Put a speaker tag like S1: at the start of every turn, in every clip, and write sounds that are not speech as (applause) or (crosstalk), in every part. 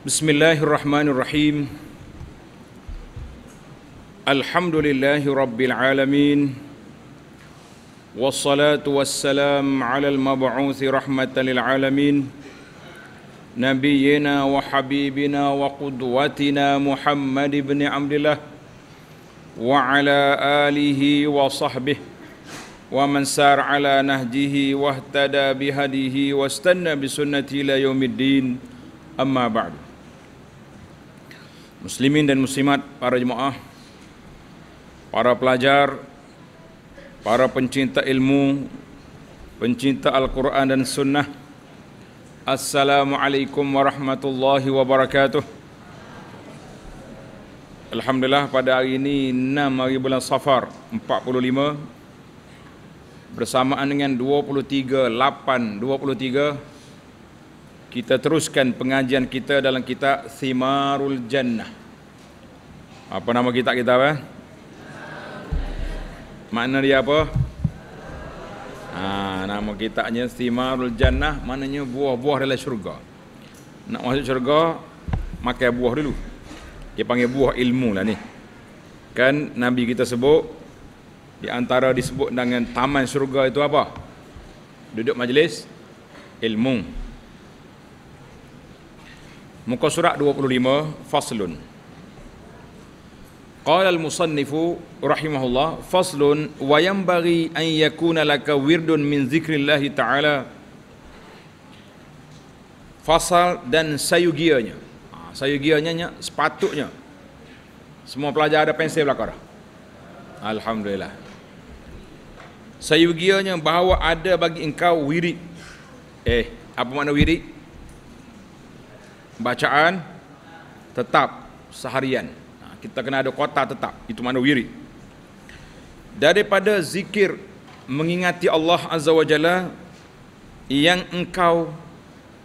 S1: بسم الله الرحمن الرحيم الحمد لله رب العالمين والصلاة والسلام على المبعوث رحمة للعالمين نبينا وحبيبنا وقدوتنا محمد بن عبد الله وعلى آله وصحبه ومن سار على نهجه واهتدى بهديه واستنى بسنته إلى يوم الدين أما بعد muslimin dan muslimat para jemaah para pelajar para pencinta ilmu pencinta al-Quran dan sunnah assalamualaikum warahmatullahi wabarakatuh alhamdulillah pada hari ini 6 hari bulan Safar 45 bersamaan dengan 23 8 23 kita teruskan pengajian kita dalam kitab Simarul Jannah. Apa nama kitab kita apa? Makna dia apa? Ha, nama kitabnya Simarul Jannah, maknanya buah-buah dalam syurga. Nak masuk syurga, makan buah dulu. Dia panggil buah ilmu lah ni. Kan Nabi kita sebut, di antara disebut dengan taman syurga itu apa? Duduk majlis ilmu. Ilmu. Muka surat 25 Faslun Qala al-musannifu rahimahullah Faslun wa yanbaghi an yakuna laka wirdun min zikrillahi ta'ala Fasal dan sayugianya ha, Sayugianya nya sepatutnya Semua pelajar ada pensel belakang dah Alhamdulillah Sayugianya bahawa ada bagi engkau wirid Eh apa makna wirid bacaan tetap seharian. Ha, kita kena ada kota tetap. Itu mana wirid. Daripada zikir mengingati Allah Azza Wajalla yang engkau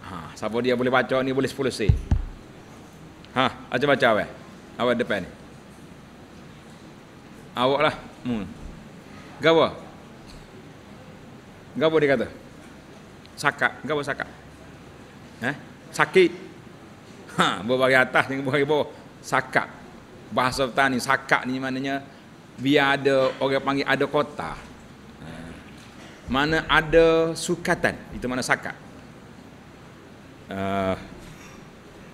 S1: ha, siapa dia boleh baca ni boleh 10 say si. ha, macam baca apa awak depan ni awak lah hmm. gawa gawa dia kata sakat, gawa sakat eh? sakit Ha, berbagai atas dengan berbagai bawah. Sakak. Bahasa petani, sakak ni maknanya biar ada orang panggil ada kota. Ha. Mana ada sukatan, itu mana sakak. Uh, ha.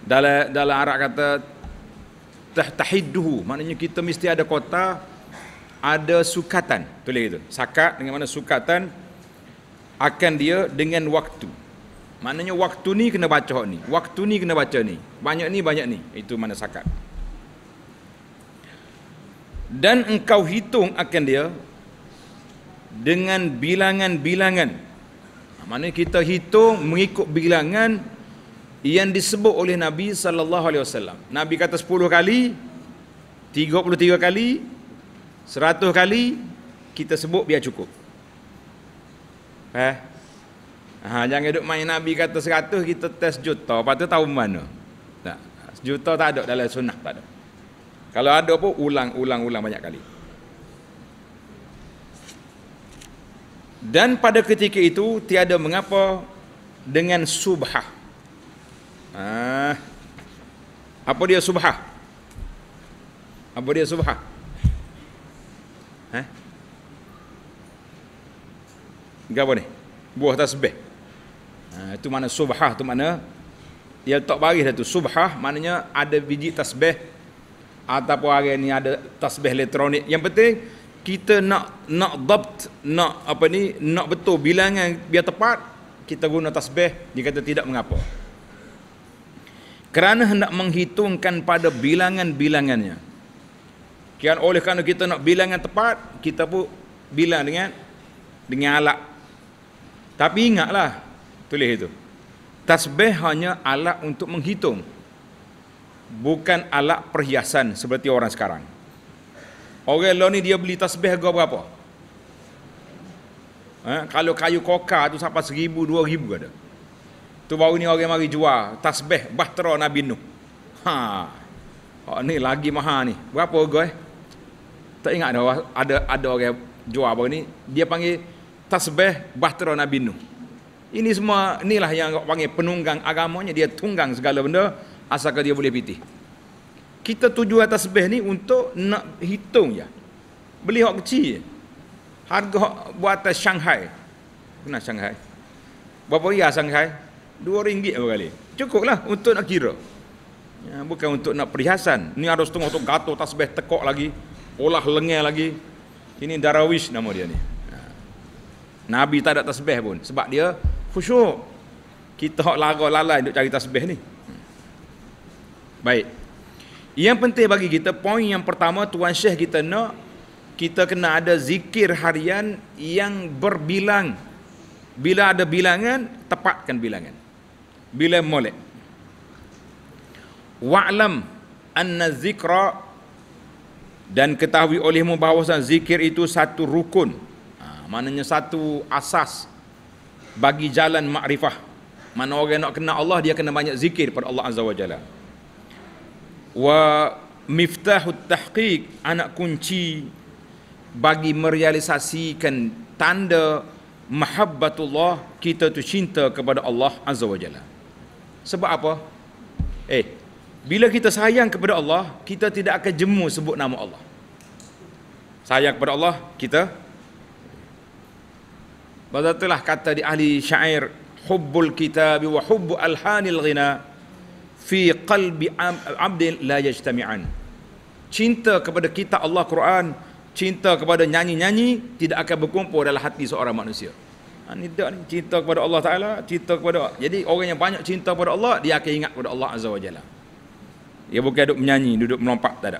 S1: dalam dalam Arab kata tahidduhu, maknanya kita mesti ada kota, ada sukatan. Tulis itu. sakat dengan mana sukatan akan dia dengan waktu. Maknanya waktu ni kena baca ni. Waktu ni kena baca ni. Banyak ni, banyak ni. Itu mana sakat. Dan engkau hitung akan dia dengan bilangan-bilangan. Ha, mana kita hitung mengikut bilangan yang disebut oleh Nabi sallallahu alaihi wasallam. Nabi kata 10 kali, 33 kali, 100 kali kita sebut biar cukup. Eh? Ha, jangan duk main Nabi kata seratus, kita tes juta. Lepas tu tahu mana. Tak. Juta tak ada dalam sunnah, tak ada. Kalau ada pun ulang, ulang, ulang banyak kali. Dan pada ketika itu, tiada mengapa dengan subha. Ha, apa dia subha? Apa dia subha? Ha? Gak apa ni? Buah tasbih. Ha, itu mana subhah tu mana dia tak baris dah tu subhah maknanya ada biji tasbih ataupun hari ni ada tasbih elektronik yang penting kita nak nak dapt nak apa ni nak betul bilangan biar tepat kita guna tasbih dia kata tidak mengapa kerana hendak menghitungkan pada bilangan-bilangannya kian oleh kerana kita nak bilangan tepat kita pun bilang dengan dengan alat tapi ingatlah tulis itu tasbih hanya alat untuk menghitung bukan alat perhiasan seperti orang sekarang orang lo ni dia beli tasbih harga berapa eh, kalau kayu koka tu sampai seribu dua ribu ada tu baru ni orang mari jual tasbih bahtera Nabi Nuh ha oh, ni lagi mahal ni berapa harga eh tak ingat ada ada ada orang jual apa ni dia panggil tasbih bahtera Nabi Nuh ini semua inilah yang orang panggil penunggang agamanya dia tunggang segala benda asalkan dia boleh piti. Kita tuju atas sebeh ni untuk nak hitung ya. Beli hok kecil. Je. Harga hok buat atas Shanghai. Kena Shanghai. Berapa ya Shanghai? Dua ringgit berapa kali. Cukuplah untuk nak kira. Ya, bukan untuk nak perhiasan. Ni harus tengok tu gato tasbih tekok lagi, olah lengan lagi. Ini darawish nama dia ni. Ha. Nabi tak ada tasbih pun sebab dia khusyuk kita hok lara lalai duk cari tasbih ni baik yang penting bagi kita poin yang pertama tuan syekh kita nak kita kena ada zikir harian yang berbilang bila ada bilangan tepatkan bilangan bila molek wa'lam anna zikra dan ketahui olehmu bahawa zikir itu satu rukun ha, maknanya satu asas bagi jalan makrifah. Mana orang nak kenal Allah dia kena banyak zikir pada Allah Azza wa Jalla. Wa miftahut tahqiq anak kunci bagi merealisasikan tanda mahabbatullah kita tu cinta kepada Allah Azza wa Jalla. Sebab apa? Eh, bila kita sayang kepada Allah, kita tidak akan jemu sebut nama Allah. Sayang kepada Allah, kita Maka itulah kata di ahli syair hubbul kitab wa hubbu alhanil ghina fi qalbi abdin la yajtami'an. Cinta kepada kita Allah Quran, cinta kepada nyanyi-nyanyi tidak akan berkumpul dalam hati seorang manusia. ini ha, tak ni cinta kepada Allah Taala, cinta kepada Allah. Jadi orang yang banyak cinta kepada Allah, dia akan ingat kepada Allah Azza wa Jalla. Dia bukan duduk menyanyi, duduk melompat tak ada.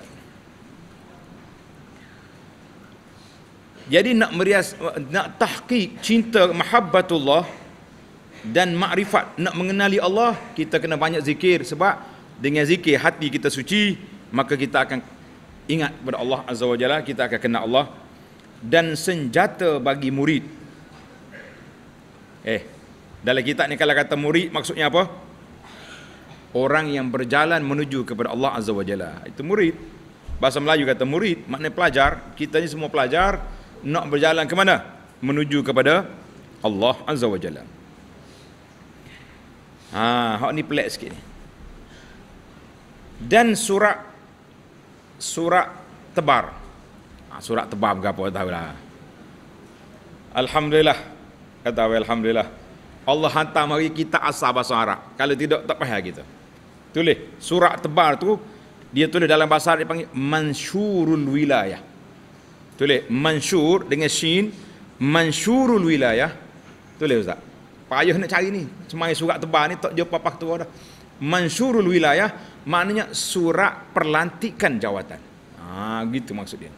S1: Jadi nak merias nak tahqiq cinta mahabbatullah dan makrifat nak mengenali Allah kita kena banyak zikir sebab dengan zikir hati kita suci maka kita akan ingat kepada Allah Azza Wajalla kita akan kenal Allah dan senjata bagi murid eh dalam kitab ni kalau kata murid maksudnya apa orang yang berjalan menuju kepada Allah Azza Wajalla itu murid bahasa Melayu kata murid makna pelajar kita ni semua pelajar nak berjalan ke mana? Menuju kepada Allah Azza wa Jalla. Ha, hak ni pelik sikit ni. Dan surat surat tebar. Ha, surat tebar ke apa tahu lah. Alhamdulillah. Kata alhamdulillah. Allah hantar mari kita asal bahasa Arab. Kalau tidak tak payah kita. Tulis surat tebar tu dia tulis dalam bahasa Arab dipanggil mansyurul wilayah. Tulis Mansur dengan Shin Mansurul Wilayah Tulis Ustaz Payah nak cari ni Semangat surat tebal ni Tak jumpa pak tua dah Mansurul Wilayah Maknanya surat perlantikan jawatan Ah, Gitu maksud dia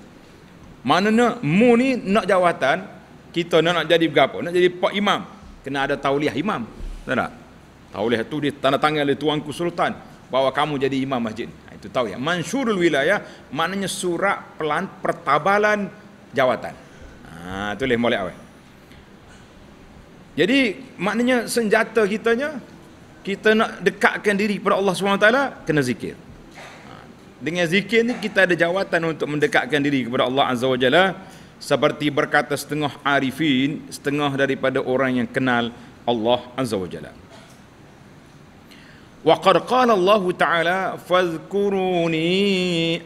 S1: Maknanya mu ni nak jawatan Kita nak, nak jadi berapa Nak jadi pak imam Kena ada tauliah imam Tahu tak? Tauliah tu dia tanda oleh tuanku sultan Bawa kamu jadi imam masjid ni itu tahu ya mansurul wilayah maknanya surat pelan pertabalan jawatan ha tulis molek awal jadi maknanya senjata kitanya kita nak dekatkan diri kepada Allah SWT kena zikir ha, dengan zikir ni kita ada jawatan untuk mendekatkan diri kepada Allah Azza wa Jalla seperti berkata setengah arifin setengah daripada orang yang kenal Allah Azza wa Jalla وقد قال الله تعالى فاذكروني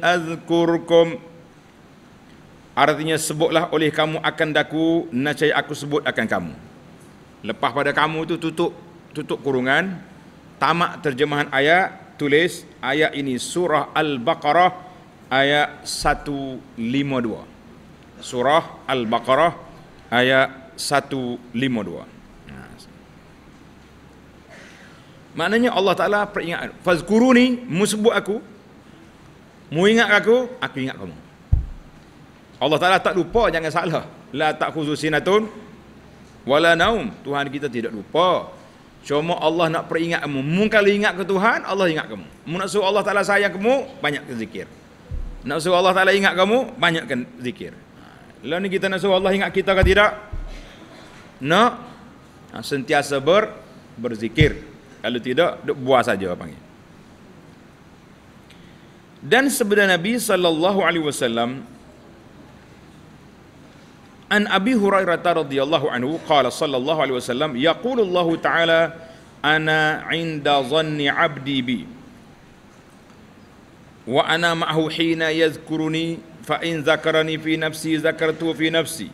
S1: أذكركم Artinya sebutlah oleh kamu akan daku nescaya aku sebut akan kamu. Lepas pada kamu itu tutup tutup kurungan tamak terjemahan ayat tulis ayat ini surah Al-Baqarah ayat 152. Surah Al-Baqarah ayat 152. Maknanya Allah Ta'ala peringat Fazkuru ni Mu sebut aku Mu ingat aku Aku ingat kamu Allah Ta'ala tak lupa Jangan salah La tak khusus khususinatun Wala naum Tuhan kita tidak lupa Cuma Allah nak peringat kamu Mu kalau ingat ke Tuhan Allah ingat kamu Mu nak suruh Allah Ta'ala sayang kamu Banyak ke zikir Nak suruh Allah Ta'ala ingat kamu Banyak ke zikir Lalu ni kita nak suruh Allah ingat kita ke tidak Nak ha, Sentiasa ber Berzikir kalau tidak, duk buah saja panggil. Dan sebenarnya Nabi sallallahu alaihi wasallam An Abi Hurairah radhiyallahu anhu qala sallallahu alaihi wasallam yaqulu Allah ta'ala ana 'inda dhanni 'abdi bi wa ana ma'hu hina yadhkuruni fa in dhakarani fi nafsi dhakartu fi nafsi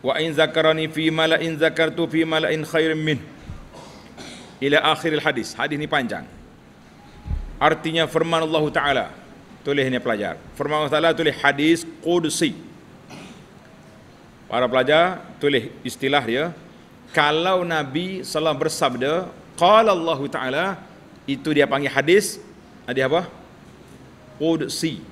S1: wa in dhakarani fi mala'in dhakartu fi mala'in khairin minhu ila akhir hadis hadis ni panjang artinya firman Allah taala tulis ni pelajar firman Allah taala tulis hadis qudsi para pelajar tulis istilah dia kalau nabi sallallahu bersabda qala Allah taala itu dia panggil hadis hadis apa qudsi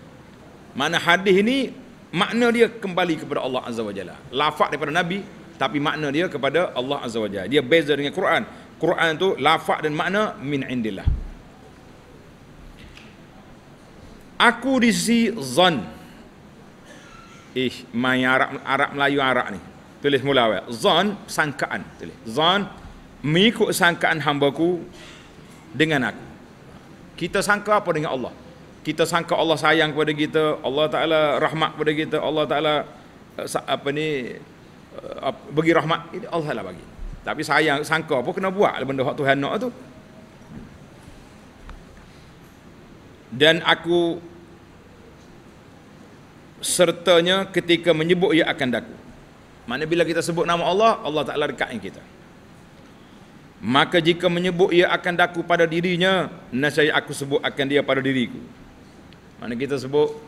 S1: mana hadis ini makna dia kembali kepada Allah azza wajalla lafaz daripada nabi tapi makna dia kepada Allah azza wajalla dia beza dengan Quran Quran tu lafaz dan makna min indillah. Aku di sisi zan. Ih, main Arab, Arab Melayu Arab ni. Tulis mula awal. Zan, sangkaan. Tulis. Zan, mengikut sangkaan hamba ku dengan aku. Kita sangka apa dengan Allah? Kita sangka Allah sayang kepada kita, Allah Ta'ala rahmat kepada kita, Allah Ta'ala eh, apa ni, eh, bagi rahmat, ini Allah Ta'ala bagi. Tapi sayang sangka pun kena buat lah benda hak Tuhan nak tu. Dan aku sertanya ketika menyebut ia akan daku. Mana bila kita sebut nama Allah, Allah Ta'ala dekatkan kita. Maka jika menyebut ia akan daku pada dirinya, nasihat aku sebut akan dia pada diriku. Mana kita sebut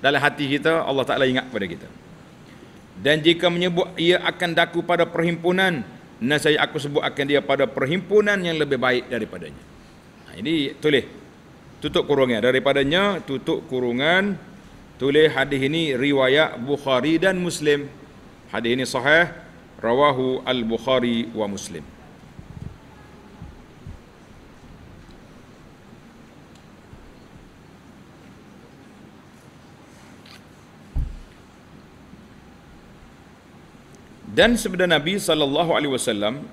S1: dalam hati kita, Allah Ta'ala ingat pada kita. Dan jika menyebut ia akan daku pada perhimpunan, saya aku sebut akan dia pada perhimpunan yang lebih baik daripadanya nah, ini tulis tutup kurungan daripadanya tutup kurungan tulis hadis ini riwayat Bukhari dan Muslim hadis ini sahih rawahu al-Bukhari wa Muslim Dan sabda Nabi sallallahu alaihi wasallam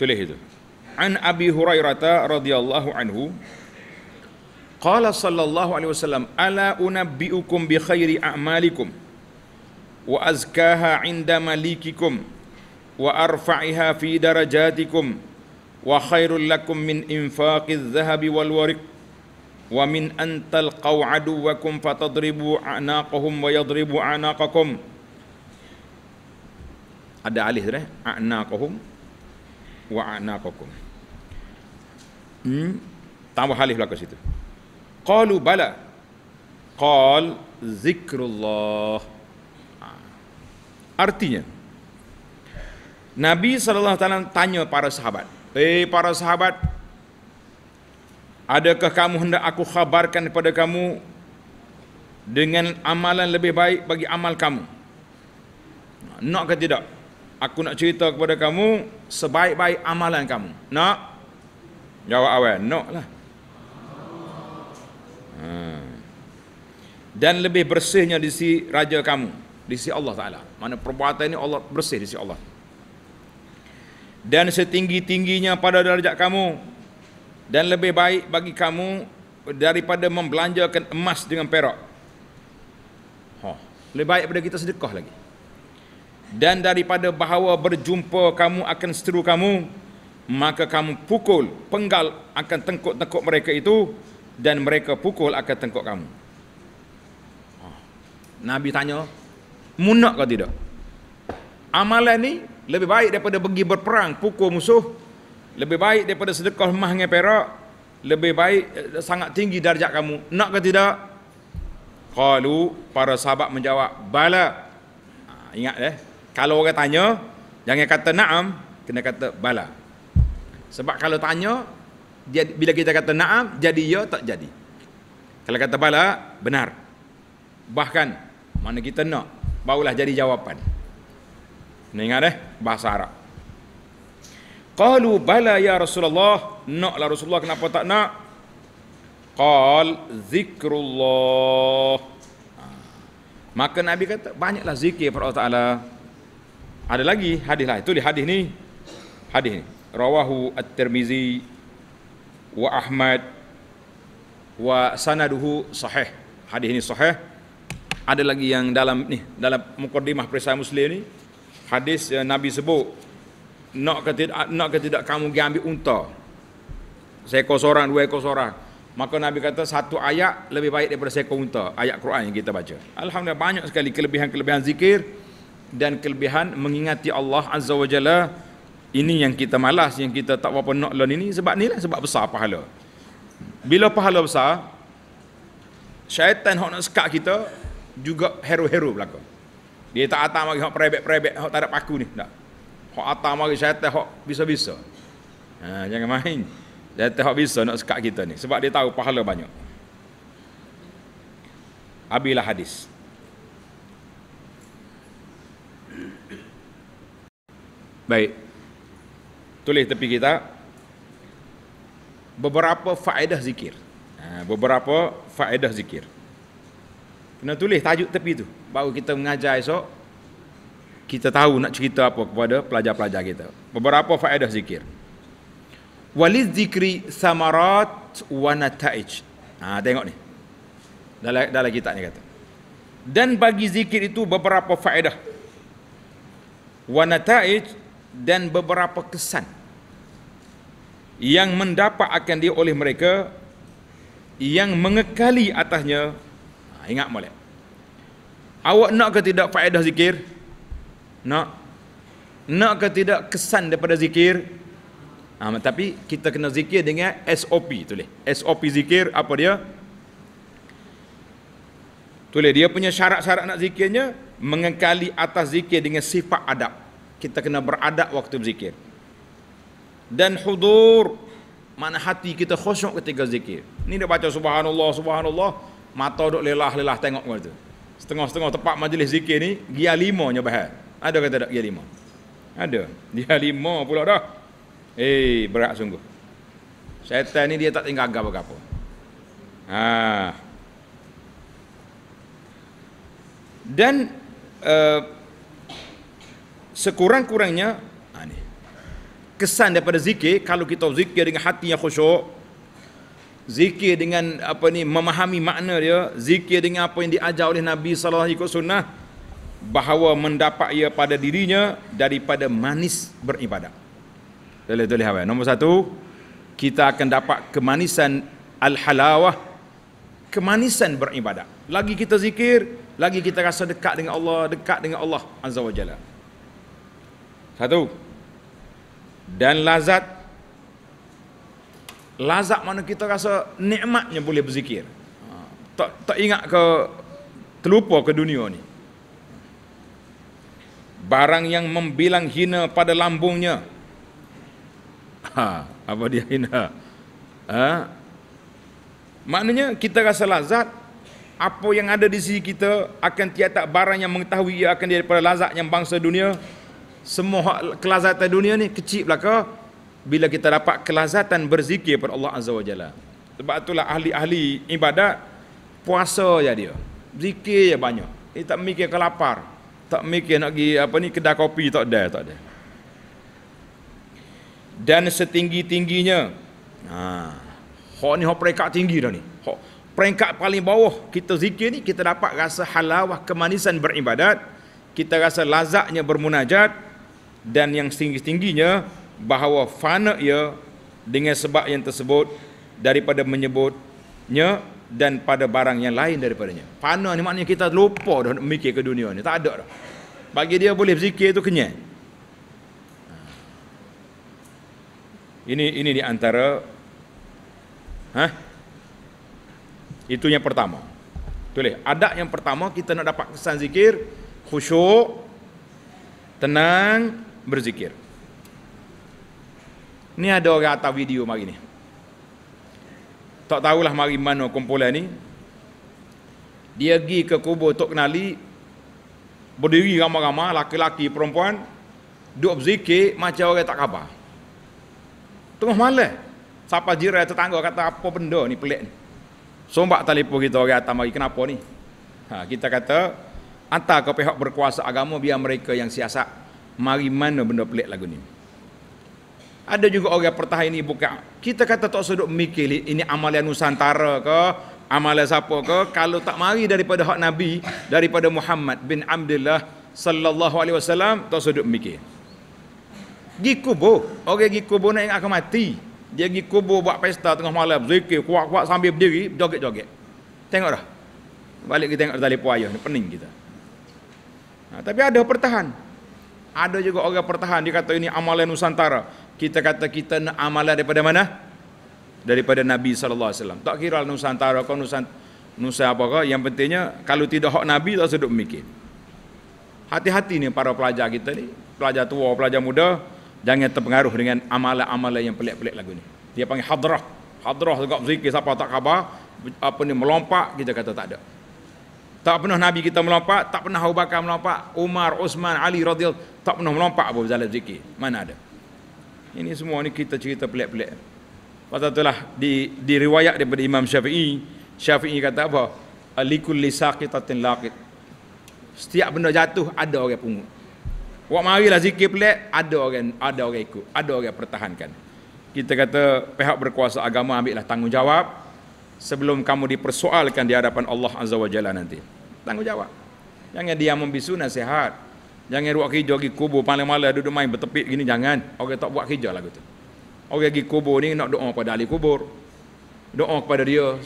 S1: tulis itu. An Abi Hurairah radhiyallahu anhu qala sallallahu alaihi wasallam ala unabbiukum bi khairi a'malikum wa azkaha 'inda malikikum wa arfa'iha fi darajatikum wa khairul lakum min infaqiz zahabi wal warq wa min an talqaw aduwakum fatadribu a'naqahum wa yadribu a'naqakum ada alih tu eh a'naqahum wa a'naqakum hmm tambah alih lah belakang situ qalu bala qal zikrullah ha. artinya Nabi sallallahu alaihi wasallam tanya para sahabat eh para sahabat adakah kamu hendak aku khabarkan kepada kamu dengan amalan lebih baik bagi amal kamu ha. nak ke tidak aku nak cerita kepada kamu sebaik-baik amalan kamu. Nak? Jawab awal, nak lah. Ha. Dan lebih bersihnya di si raja kamu, di si Allah Taala. Mana perbuatan ini Allah bersih di si Allah. Dan setinggi-tingginya pada darjat kamu dan lebih baik bagi kamu daripada membelanjakan emas dengan perak. Ha, lebih baik daripada kita sedekah lagi dan daripada bahawa berjumpa kamu akan seteru kamu maka kamu pukul penggal akan tengkuk-tengkuk mereka itu dan mereka pukul akan tengkuk kamu ah. Nabi tanya munak ke tidak amalan ni lebih baik daripada pergi berperang pukul musuh lebih baik daripada sedekah mah dengan perak lebih baik eh, sangat tinggi darjat kamu nak ke tidak kalau para sahabat menjawab bala ha, ingat eh kalau orang tanya jangan kata naam kena kata bala sebab kalau tanya jadi, bila kita kata naam jadi ya tak jadi kalau kata bala benar bahkan mana kita nak barulah jadi jawapan ni ingat eh bahasa Arab qalu bala ya Rasulullah naklah Rasulullah kenapa tak nak qal zikrullah ha. maka Nabi kata banyaklah zikir kepada Allah Ta'ala ada lagi hadis lain. di hadis ni. Hadis ni. Rawahu At-Tirmizi wa Ahmad wa sanaduhu sahih. Hadis ini sahih. Ada lagi yang dalam ni, dalam mukadimah perisai Muslim ni hadis yang Nabi sebut nak ke tidak nak ke tidak kamu pergi ambil unta. Seekor seorang, dua ekor seorang. Maka Nabi kata satu ayat lebih baik daripada saya seekor unta. Ayat Quran yang kita baca. Alhamdulillah banyak sekali kelebihan-kelebihan zikir dan kelebihan mengingati Allah Azza wa Jalla ini yang kita malas yang kita tak apa nak lawan ini sebab ni lah sebab besar pahala bila pahala besar syaitan hok nak sekak kita juga hero-hero belaka dia tak atas lagi hok prebek-prebek hok tak ada paku ni tak hok atas lagi syaitan hok bisa-bisa ha jangan main syaitan hok bisa nak sekak kita ni sebab dia tahu pahala banyak Abilah hadis. Baik. Tulis tepi kita beberapa faedah zikir. Ha, beberapa faedah zikir. Kena tulis tajuk tepi tu. Baru kita mengajar esok kita tahu nak cerita apa kepada pelajar-pelajar kita. Beberapa faedah zikir. Waliz zikri samarat wa nata'ij. Ha, tengok ni. Dalam, dalam kitab ni kata. Dan bagi zikir itu beberapa faedah. Wa nata'ij dan beberapa kesan yang mendapat akan dia oleh mereka yang mengekali atasnya ha, ingat molek awak nak ke tidak faedah zikir nak nak ke tidak kesan daripada zikir ha, tapi kita kena zikir dengan SOP tulis SOP zikir apa dia tulis dia punya syarat-syarat nak zikirnya mengekali atas zikir dengan sifat adab kita kena beradab waktu berzikir dan hudur mana hati kita khusyuk ketika zikir ni dia baca subhanallah subhanallah mata duk lelah lelah tengok macam tu setengah-setengah tempat majlis zikir ni gia lima nya bahan ada kata tak gia lima ada gia lima pula dah eh hey, berat sungguh syaitan ni dia tak tinggal agak apa-apa ha. dan uh, sekurang-kurangnya ah, kesan daripada zikir kalau kita zikir dengan hati yang khusyuk zikir dengan apa ni memahami makna dia zikir dengan apa yang diajar oleh Nabi sallallahu alaihi wasallam bahawa mendapat ia pada dirinya daripada manis beribadat. Dalil tu hawa. Nombor satu kita akan dapat kemanisan al-halawah kemanisan beribadat. Lagi kita zikir, lagi kita rasa dekat dengan Allah, dekat dengan Allah Azza wajalla. Satu Dan lazat Lazat mana kita rasa nikmatnya boleh berzikir ha. Tak, tak ingat ke Terlupa ke dunia ni Barang yang membilang hina pada lambungnya ha, Apa dia hina? Ha? Maknanya kita rasa lazat apa yang ada di sisi kita akan tiada barang yang mengetahui ia akan daripada lazat yang bangsa dunia semua kelazatan dunia ni kecil belaka bila kita dapat kelazatan berzikir kepada Allah Azza wa Jalla. Sebab itulah ahli-ahli ibadat puasa ya dia. Zikir ya banyak. Dia tak mikir kelapar. Tak mikir nak pergi apa ni kedai kopi tak ada, tak ada. Dan setinggi-tingginya. Ha. Hak ni hak peringkat tinggi dah ni. Hak peringkat paling bawah kita zikir ni kita dapat rasa halawah kemanisan beribadat, kita rasa lazatnya bermunajat, dan yang tinggi tingginya bahawa fana ia dengan sebab yang tersebut daripada menyebutnya dan pada barang yang lain daripadanya. Fana ni maknanya kita lupa dah nak mikir ke dunia ni. Tak ada dah. Bagi dia boleh berzikir itu kenyang. Ini ini di antara ha? Itu yang pertama. Tulis, adab yang pertama kita nak dapat kesan zikir khusyuk tenang berzikir. Ini ada orang atas video mari ni. Tak tahulah mari mana kumpulan ni. Dia pergi ke kubur Tok Nali. Berdiri ramai-ramai laki-laki perempuan. Duduk berzikir macam orang tak khabar. Tengah malam. Siapa jirai tetangga kata apa benda ni pelik ni. Sombak telefon kita orang atas mari kenapa ni. Ha, kita kata antar ke pihak berkuasa agama biar mereka yang siasat mari mana benda pelik lagu ni ada juga orang pertahan ini buka kita kata tak sedut mikir ini amalan nusantara ke amalan siapa ke kalau tak mari daripada hak nabi daripada Muhammad bin Abdullah sallallahu alaihi wasallam tak sedut mikir gi kubur orang gi kubur nak akan mati dia pergi kubur buat pesta tengah malam zikir kuat-kuat sambil berdiri joget-joget tengok dah balik kita tengok dalam telefon ni pening kita ha, tapi ada pertahan ada juga orang pertahan dia kata ini amalan nusantara. Kita kata kita nak amalan daripada mana? Daripada Nabi sallallahu alaihi wasallam. Tak kira nusantara kau nusant nusa apa kau, yang pentingnya kalau tidak hak Nabi tak sedut mikir. Hati-hati ni para pelajar kita ni, pelajar tua, pelajar muda, jangan terpengaruh dengan amalan-amalan yang pelik-pelik lagu ni. Dia panggil hadrah. Hadrah juga zikir siapa tak khabar, apa ni melompat kita kata tak ada. Tak pernah Nabi kita melompat, tak pernah Abu Bakar melompat, Umar, Uthman, Ali radhiyallahu tak pernah melompat pun dalam zikir mana ada ini semua ni kita cerita pelik-pelik pada itulah di di riwayat daripada Imam Syafi'i Syafi'i kata apa alikul lisaqitatin laqit setiap benda jatuh ada orang pungut buat marilah zikir pelik ada orang ada orang ikut ada orang pertahankan kita kata pihak berkuasa agama ambillah tanggungjawab sebelum kamu dipersoalkan di hadapan Allah Azza wa Jalla nanti tanggungjawab jangan dia membisu nasihat Jangan buat kerja pergi kubur paling malas duduk main bertepit gini jangan. Orang tak buat kerja lah gitu. Orang pergi kubur ni nak doa kepada ahli kubur. Doa kepada dia.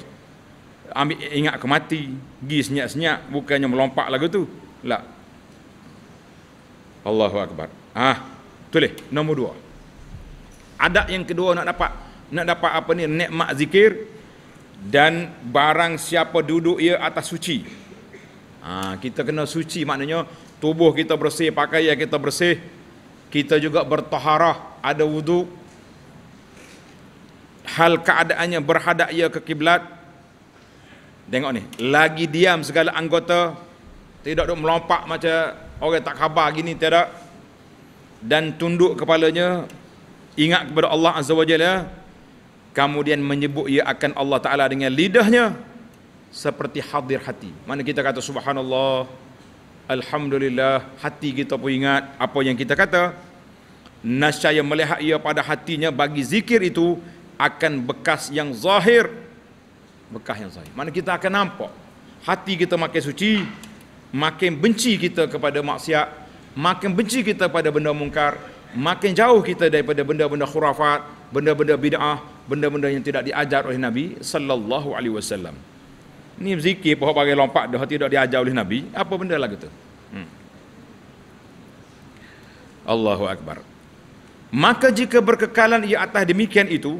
S1: Ambil ingat ke mati, gi senyap-senyap bukannya melompat lah gitu. Lah. Allahu akbar. Ah, ha, tulis nombor dua. Adab yang kedua nak dapat nak dapat apa ni nikmat zikir dan barang siapa duduk ia atas suci. Ah, kita kena suci maknanya tubuh kita bersih, pakaian kita bersih, kita juga bertaharah, ada wudu. Hal keadaannya berhadap ia ke kiblat. Tengok ni, lagi diam segala anggota, tidak duk melompat macam orang tak khabar gini tidak dan tunduk kepalanya ingat kepada Allah azza wajalla kemudian menyebut ia akan Allah taala dengan lidahnya seperti hadir hati mana kita kata subhanallah Alhamdulillah hati kita pun ingat apa yang kita kata yang melihat ia pada hatinya bagi zikir itu akan bekas yang zahir bekas yang zahir mana kita akan nampak hati kita makin suci makin benci kita kepada maksiat makin benci kita pada benda mungkar makin jauh kita daripada benda-benda khurafat benda-benda bid'ah benda-benda yang tidak diajar oleh Nabi sallallahu alaihi wasallam Ni zikir pun orang panggil lompat dah tidak diajar oleh Nabi. Apa benda lagi tu? Hmm. Allahu Akbar. Maka jika berkekalan ia atas demikian itu,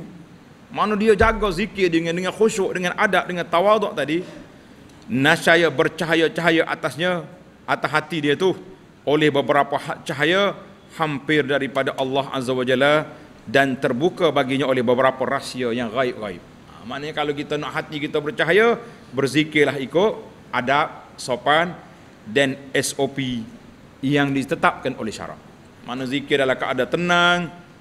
S1: mana dia jaga zikir dengan dengan khusyuk, dengan adab, dengan tawaduk tadi, nasyaya bercahaya-cahaya atasnya, atas hati dia tu oleh beberapa ha- cahaya hampir daripada Allah Azza wa Jalla dan terbuka baginya oleh beberapa rahsia yang gaib-gaib maknanya kalau kita nak hati kita bercahaya berzikirlah ikut adab sopan dan SOP yang ditetapkan oleh syarak mana zikir adalah keadaan tenang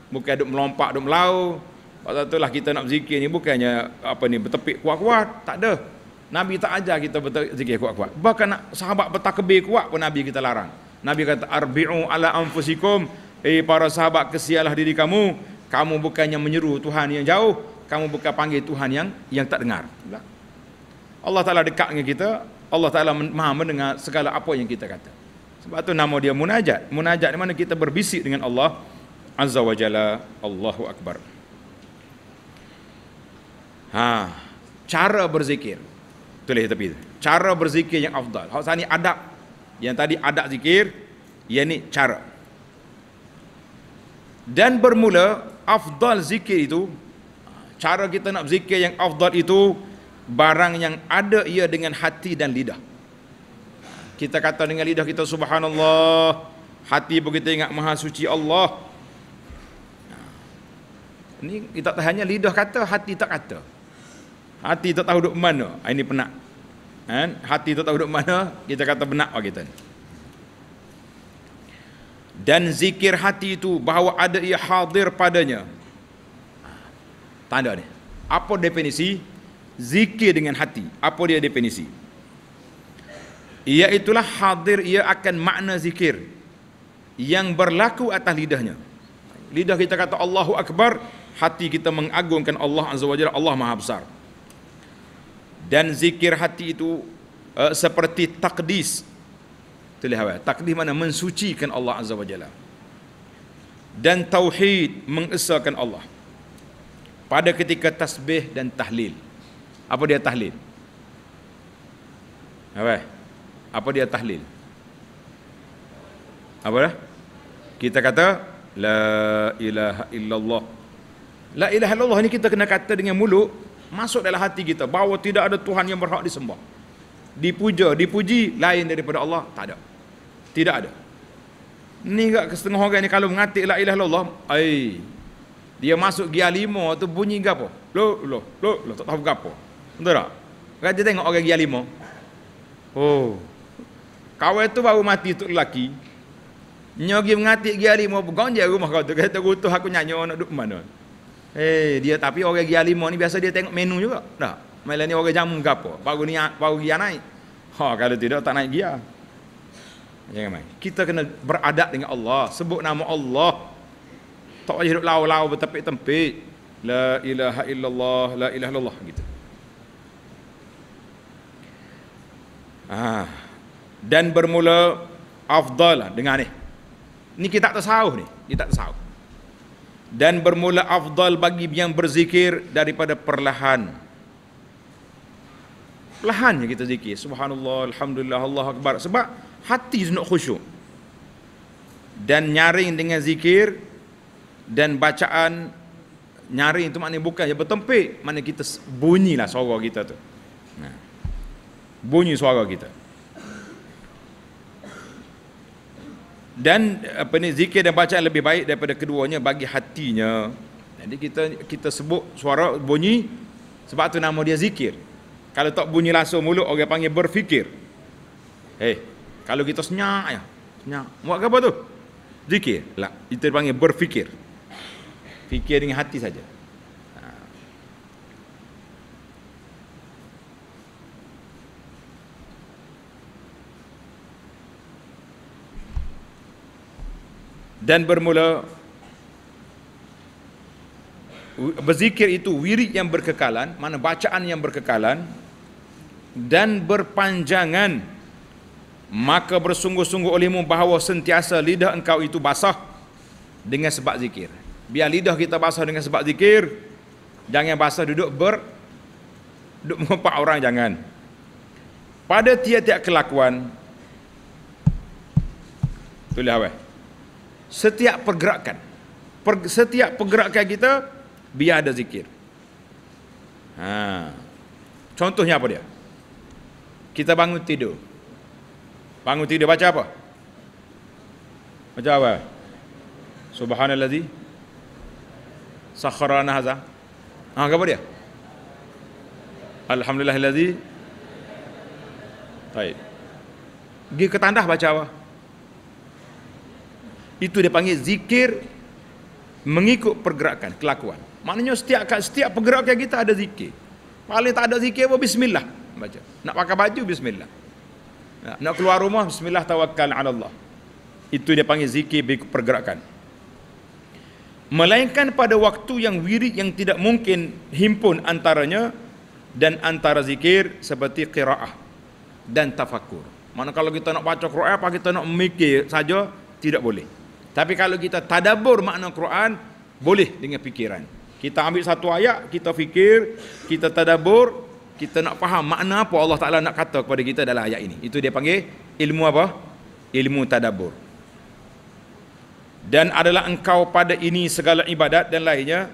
S1: bukan duk melompat duk melau pasal itulah kita nak zikir ni bukannya apa ni bertepik kuat-kuat tak ada Nabi tak ajar kita berzikir kuat-kuat bahkan nak sahabat bertakbir kuat pun Nabi kita larang Nabi kata arbi'u ala anfusikum eh para sahabat kesialah diri kamu kamu bukannya menyeru Tuhan yang jauh kamu bukan panggil Tuhan yang yang tak dengar. Allah Ta'ala dekat dengan kita, Allah Ta'ala maha mendengar segala apa yang kita kata. Sebab tu nama dia munajat. Munajat di mana kita berbisik dengan Allah Azza wa Jalla Allahu Akbar. Ha, cara berzikir. Tulis tepi tu. Cara berzikir yang afdal. Hak sana ni adab. Yang tadi adab zikir, yang ni cara. Dan bermula afdal zikir itu cara kita nak zikir yang afdal itu barang yang ada ia dengan hati dan lidah kita kata dengan lidah kita subhanallah hati begitu ingat maha suci Allah ini kita tak hanya lidah kata hati tak kata hati tak tahu duduk mana ah, ini penak. Ha? hati tak tahu duduk mana kita kata penak oh kita ni dan zikir hati itu bahawa ada ia hadir padanya tanda ni. Apa definisi zikir dengan hati? Apa dia definisi? Iaitulah hadir ia akan makna zikir yang berlaku atas lidahnya. Lidah kita kata Allahu Akbar, hati kita mengagungkan Allah Azza wa Jalla, Allah Maha Besar. Dan zikir hati itu uh, seperti takdis. Tulihawai. Takdis mana mensucikan Allah Azza wa Jalla. Dan tauhid mengesahkan Allah pada ketika tasbih dan tahlil. Apa dia tahlil? Apa? Apa dia tahlil? Apa dah? Kita kata la ilaha illallah. La ilaha illallah ni kita kena kata dengan mulut masuk dalam hati kita bahawa tidak ada Tuhan yang berhak disembah. Dipuja, dipuji lain daripada Allah tak ada. Tidak ada. Ni gak setengah orang ni kalau mengatik la ilaha illallah, ai dia masuk gear lima tu bunyi ke apa? Lo, lo, lo, lo, tak tahu ke apa. Betul tak? Kata dia tengok orang gear lima. Oh. kau tu baru mati tu lelaki. Nyogi mengati gear lima, pegang je rumah kau tu. Kata rutuh aku nyanyi nak duk mana. Eh, hey, dia tapi orang gear lima ni biasa dia tengok menu juga. Dah. Malah ni orang jamu ke Baru ni, baru gear naik. Ha, kalau tidak tak naik gear. Jangan main. Kita kena beradab dengan Allah. Sebut nama Allah. Tak payah duduk lau-lau bertepik-tempik. La ilaha illallah, la ilaha illallah gitu. Ah. Dan bermula afdal dengan ni. Ni kita tersauh ni, kita tersauh. Dan bermula afdal bagi yang berzikir daripada perlahan. Perlahan je kita zikir. Subhanallah, Alhamdulillah, Allah Akbar. Sebab hati jenuh khusyuk. Dan nyaring dengan zikir, dan bacaan nyaring itu maknanya bukan je bertempik mana kita bunyilah suara kita tu bunyi suara kita dan apa ni zikir dan bacaan lebih baik daripada keduanya bagi hatinya jadi kita kita sebut suara bunyi sebab tu nama dia zikir kalau tak bunyi langsung mulut orang panggil berfikir hey, eh, kalau kita senyap ya senyap buat apa tu zikir lah itu dipanggil berfikir fikir dengan hati saja ha. dan bermula berzikir itu wirid yang berkekalan mana bacaan yang berkekalan dan berpanjangan maka bersungguh-sungguh olehmu bahawa sentiasa lidah engkau itu basah dengan sebab zikir Biar lidah kita basah dengan sebab zikir. Jangan basah duduk ber duduk (laughs) mengumpat orang jangan. Pada tiap-tiap kelakuan tulis apa? Setiap pergerakan per, setiap pergerakan kita biar ada zikir. Ha. Contohnya apa dia? Kita bangun tidur. Bangun tidur baca apa? Baca apa? Subhanallazi sakharana haza ha gambar dia alhamdulillah allazi baik pergi ke tandah baca apa itu dia panggil zikir mengikut pergerakan kelakuan maknanya setiap setiap pergerakan kita ada zikir paling tak ada zikir apa bismillah baca nak pakai baju bismillah nak keluar rumah bismillah tawakkal ala Allah itu dia panggil zikir pergerakan melainkan pada waktu yang wirid yang tidak mungkin himpun antaranya dan antara zikir seperti qiraah dan tafakur. Mana kalau kita nak baca Quran apa kita nak mikir saja tidak boleh. Tapi kalau kita tadabur makna Quran boleh dengan pikiran. Kita ambil satu ayat, kita fikir, kita tadabur, kita nak faham makna apa Allah Taala nak kata kepada kita dalam ayat ini. Itu dia panggil ilmu apa? Ilmu tadabur dan adalah engkau pada ini segala ibadat dan lainnya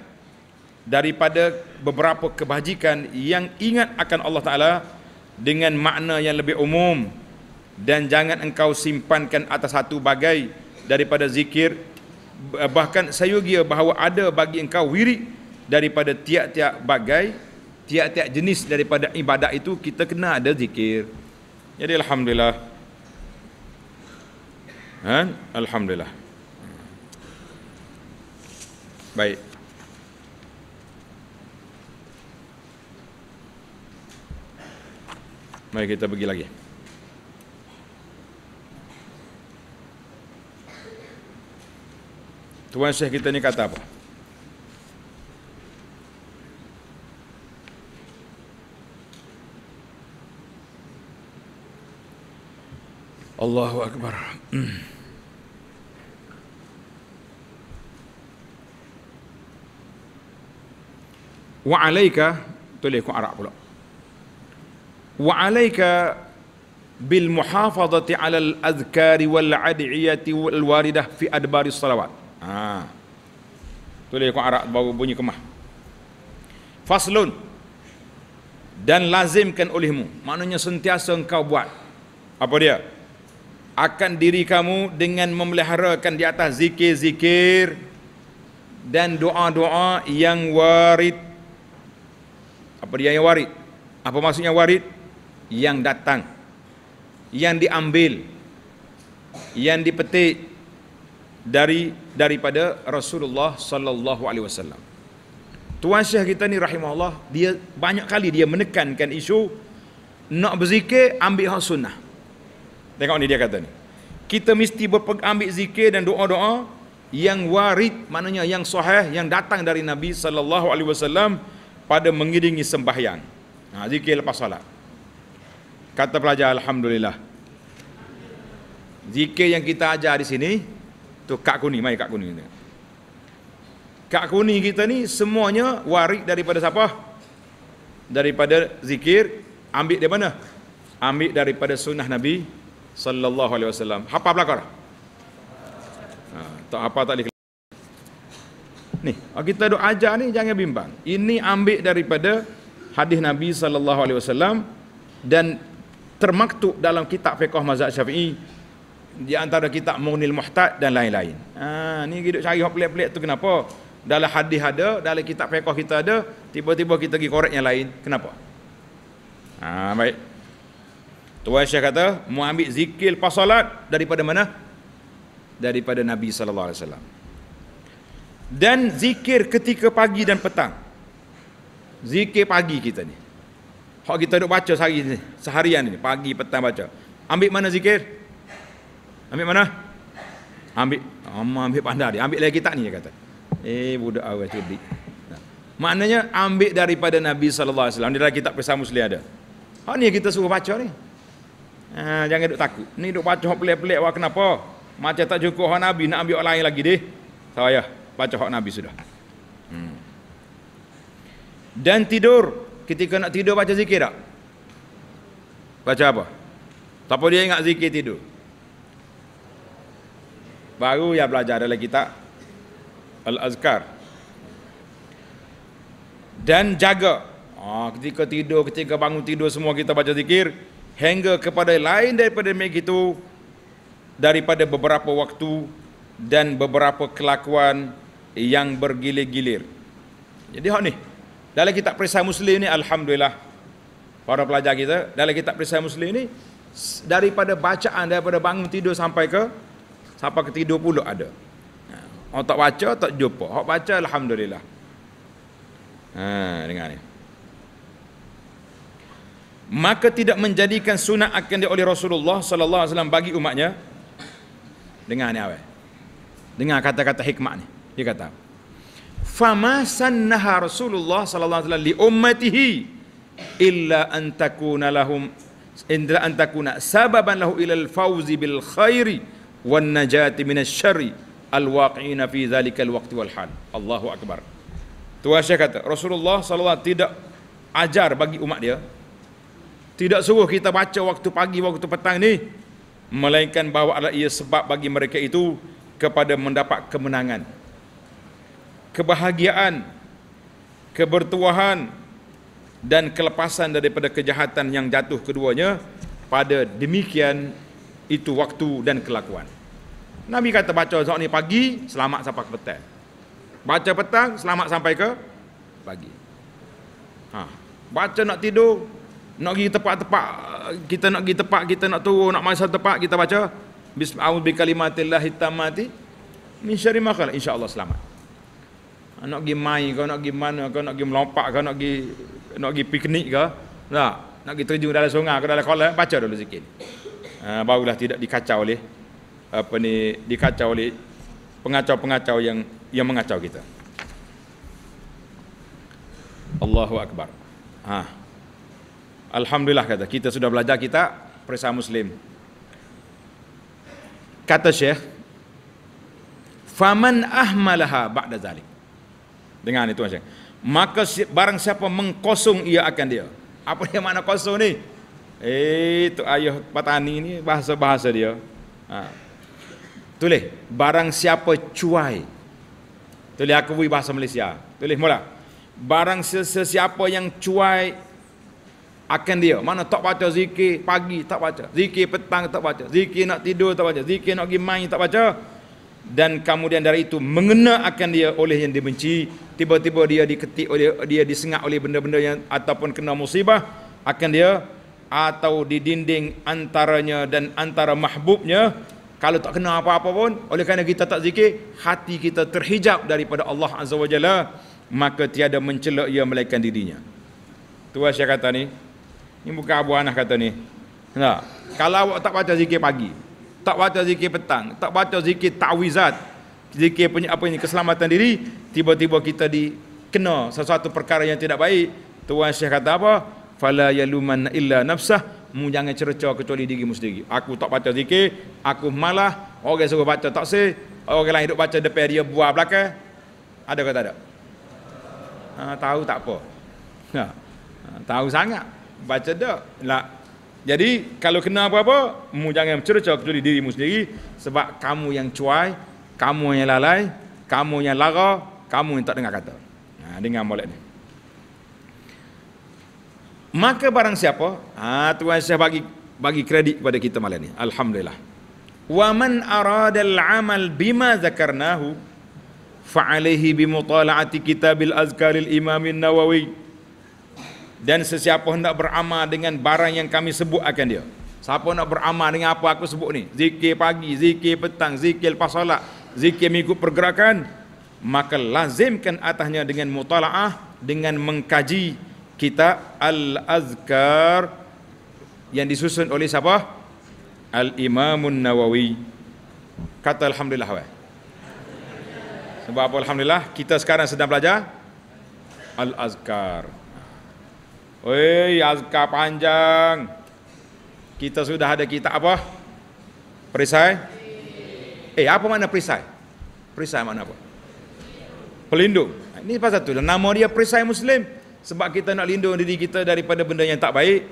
S1: daripada beberapa kebajikan yang ingat akan Allah Ta'ala dengan makna yang lebih umum dan jangan engkau simpankan atas satu bagai daripada zikir bahkan saya kira bahawa ada bagi engkau wiri daripada tiap-tiap bagai tiap-tiap jenis daripada ibadat itu kita kena ada zikir jadi Alhamdulillah ha? Alhamdulillah Baik. Mari kita pergi lagi. Tuan Syekh kita ni kata apa? Allahu Akbar. (clears throat) wa alayka tulis ku arab pula wa alayka bil muhafazati ala al azkari wal adiyati wal waridah fi adbaris salawat ha tulis ku arab baru bunyi kemah faslun dan lazimkan olehmu maknanya sentiasa engkau buat apa dia akan diri kamu dengan memeliharakan di atas zikir-zikir dan doa-doa yang warid apa dia yang warid apa maksudnya warid yang datang yang diambil yang dipetik dari daripada Rasulullah sallallahu alaihi wasallam tuan syekh kita ni rahimahullah dia banyak kali dia menekankan isu nak berzikir ambil hak sunnah tengok ni dia kata ni kita mesti berpegang zikir dan doa-doa yang warid maknanya yang sahih yang datang dari Nabi sallallahu alaihi wasallam pada mengiringi sembahyang. Ha, zikir lepas solat. Kata pelajar Alhamdulillah. Zikir yang kita ajar di sini, tu kak Kuni mari kak kuning. Kak Kuni kita ni semuanya warik daripada siapa? Daripada zikir, ambil dari mana? Ambil daripada sunnah Nabi Sallallahu Alaihi Wasallam. Hapa belakang? Ha, tak apa tak boleh Nih, ah, kita duk ajar ni jangan bimbang. Ini ambil daripada hadis Nabi sallallahu alaihi wasallam dan termaktub dalam kitab fiqh mazhab Syafi'i di antara kitab Munil Muhtad dan lain-lain. Ha, ni kita duk cari hok pelik-pelik tu kenapa? Dalam hadis ada, dalam kitab fiqh kita ada, tiba-tiba kita pergi korek yang lain, kenapa? Ha, baik. Tuan Syekh kata, mau ambil zikir pas solat daripada mana? Daripada Nabi sallallahu alaihi wasallam dan zikir ketika pagi dan petang. Zikir pagi kita ni. Hak kita duk baca sehari ni, seharian ni, pagi petang baca. Ambil mana zikir? Ambil mana? Ambil amma ambil pandai dia. Ambil lagi kitab ni dia kata. Eh budak awal cerdik. Nah. Maknanya ambil daripada Nabi sallallahu alaihi wasallam. Di kitab pesan Muslim ada. Hak ni kita suruh baca ni. Ah, jangan duk takut. Ni duk baca hak pelik-pelik awak kenapa? Macam tak cukup hak Nabi nak ambil orang lain lagi deh. Saya. So, baca hak Nabi sudah. Hmm. Dan tidur, ketika nak tidur baca zikir tak? Baca apa? Tapi dia ingat zikir tidur. Baru yang belajar adalah kita Al-Azkar. Dan jaga. Ah, ketika tidur, ketika bangun tidur semua kita baca zikir hingga kepada lain daripada mek itu daripada beberapa waktu dan beberapa kelakuan yang bergilir-gilir. Jadi hok ni. Dalam kitab perisai Muslim ni alhamdulillah para pelajar kita dalam kitab perisai Muslim ni daripada bacaan daripada bangun tidur sampai ke sampai ke tidur pula ada. Ha, orang tak baca tak jumpa. Hok baca alhamdulillah. Ha dengar ni. Maka tidak menjadikan sunat akan dia oleh Rasulullah sallallahu alaihi wasallam bagi umatnya. Dengar ni awal. Dengar kata-kata hikmah ni. Dia kata, "Fama sannaha Rasulullah sallallahu alaihi wasallam li ummatihi illa an takuna lahum indra an takuna sababan lahu ila al-fawzi bil khairi wan najati min asy-syarri al-waqi'ina fi dhalika al-waqti wal hal." Allahu akbar. Tua Syekh kata, Rasulullah sallallahu alaihi tidak ajar bagi umat dia tidak suruh kita baca waktu pagi waktu petang ni melainkan bawa bahawa ia sebab bagi mereka itu kepada mendapat kemenangan kebahagiaan, kebertuahan dan kelepasan daripada kejahatan yang jatuh keduanya pada demikian itu waktu dan kelakuan. Nabi kata baca zat ni pagi, selamat sampai ke petang. Baca petang, selamat sampai ke pagi. Ha. Baca nak tidur, nak pergi tempat-tempat, kita nak pergi tempat, kita nak turun, nak masuk tempat, kita baca. Bismillahirrahmanirrahim. Min syarimakal, insyaAllah selamat nak pergi main ke, nak pergi mana ke, nak pergi melompat ke, nak pergi nak pergi piknik ke, tak? Nak pergi terjun dalam sungai ke dalam kolam, baca dulu zikir. Uh, ha, barulah tidak dikacau oleh apa ni dikacau oleh pengacau-pengacau yang yang mengacau kita. Allahu akbar. Ha. Alhamdulillah kata kita sudah belajar kita perisai muslim. Kata Syekh Faman ahmalaha ba'da zalik Dengar ni tuan saya. Maka barang siapa mengkosong ia akan dia. Apa dia makna kosong ni? Eh, tu ayah petani ni bahasa-bahasa dia. Ha. Tulis, barang siapa cuai. Tulis aku bui bahasa Malaysia. Tulis mula. Barang sesiapa yang cuai akan dia. Mana tak baca zikir pagi tak baca. Zikir petang tak baca. Zikir nak tidur tak baca. Zikir nak pergi main tak baca. Dan kemudian dari itu mengena akan dia oleh yang dibenci tiba-tiba dia diketik oleh dia disengat oleh benda-benda yang ataupun kena musibah akan dia atau di dinding antaranya dan antara mahbubnya kalau tak kena apa-apa pun oleh kerana kita tak zikir hati kita terhijab daripada Allah azza wajalla maka tiada mencela ia melainkan dirinya tuan lah saya kata ni ini bukan abu anah kata ni nah kalau awak tak baca zikir pagi tak baca zikir petang tak baca zikir ta'wizat zikir punya apa ini keselamatan diri tiba-tiba kita dikena sesuatu perkara yang tidak baik tuan syekh kata apa fala yaluman illa nafsah mu jangan cerca kecuali dirimu sendiri aku tak baca zikir aku malah orang suruh baca tak sah orang lain hidup baca depan dia buah belakang ada ke tak ada ha, tahu tak apa ha, tahu sangat baca dak lah jadi kalau kena apa-apa mu jangan cerca kecuali dirimu sendiri sebab kamu yang cuai kamu yang lalai, kamu yang lara, kamu yang tak dengar kata. Ha, dengar molek ni. Maka barang siapa? Ha, Tuan Syekh bagi bagi kredit kepada kita malam ni. Alhamdulillah. Wa man arada al-amal bima zakarnahu fa'alihi bimutala'ati kitab al-azkar al-imam nawawi dan sesiapa hendak beramal dengan barang yang kami sebut akan dia. Siapa nak beramal dengan apa aku sebut ni? Zikir pagi, zikir petang, zikir lepas solat, zikir mengikut pergerakan maka lazimkan atasnya dengan mutalaah dengan mengkaji kitab al-azkar yang disusun oleh siapa al-imam nawawi kata alhamdulillah wa. sebab alhamdulillah kita sekarang sedang belajar al-azkar Oi azkar panjang kita sudah ada kitab apa perisai Eh, apa makna perisai? Perisai makna apa? Pelindung. Ah, ini pasal tu. Lah. Nama dia perisai Muslim. Sebab kita nak lindung diri kita daripada benda yang tak baik.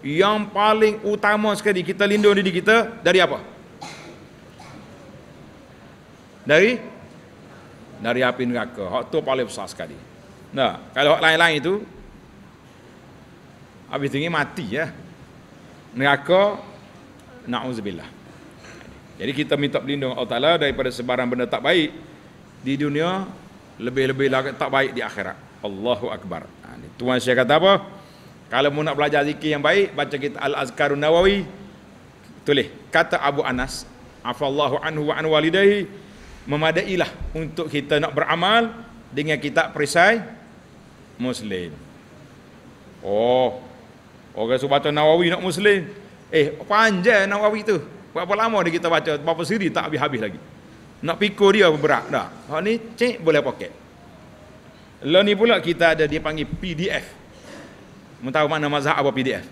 S1: Yang paling utama sekali kita lindung diri kita dari apa? Dari? Dari api neraka. Hak tu paling besar sekali. Nah, kalau hak lain-lain itu, habis tinggi mati ya. Neraka, na'udzubillah. Jadi kita minta pelindung Allah Ta'ala daripada sebarang benda tak baik di dunia, lebih-lebih lagi tak baik di akhirat. Allahu Akbar. Ha, Tuan saya kata apa? Kalau mau nak belajar zikir yang baik, baca kita Al-Azkarun Nawawi. Tulis. Kata Abu Anas, Afallahu anhu wa anwalidahi, memadailah untuk kita nak beramal dengan kitab perisai Muslim. Oh, orang subatan Nawawi nak Muslim. Eh, panjang Nawawi tu. Berapa lama dia kita baca, berapa siri tak habis-habis lagi. Nak pikul dia berat dah. Hak ni cek boleh poket. Lepas ni pula kita ada dipanggil PDF. tahu mana mazhab apa PDF.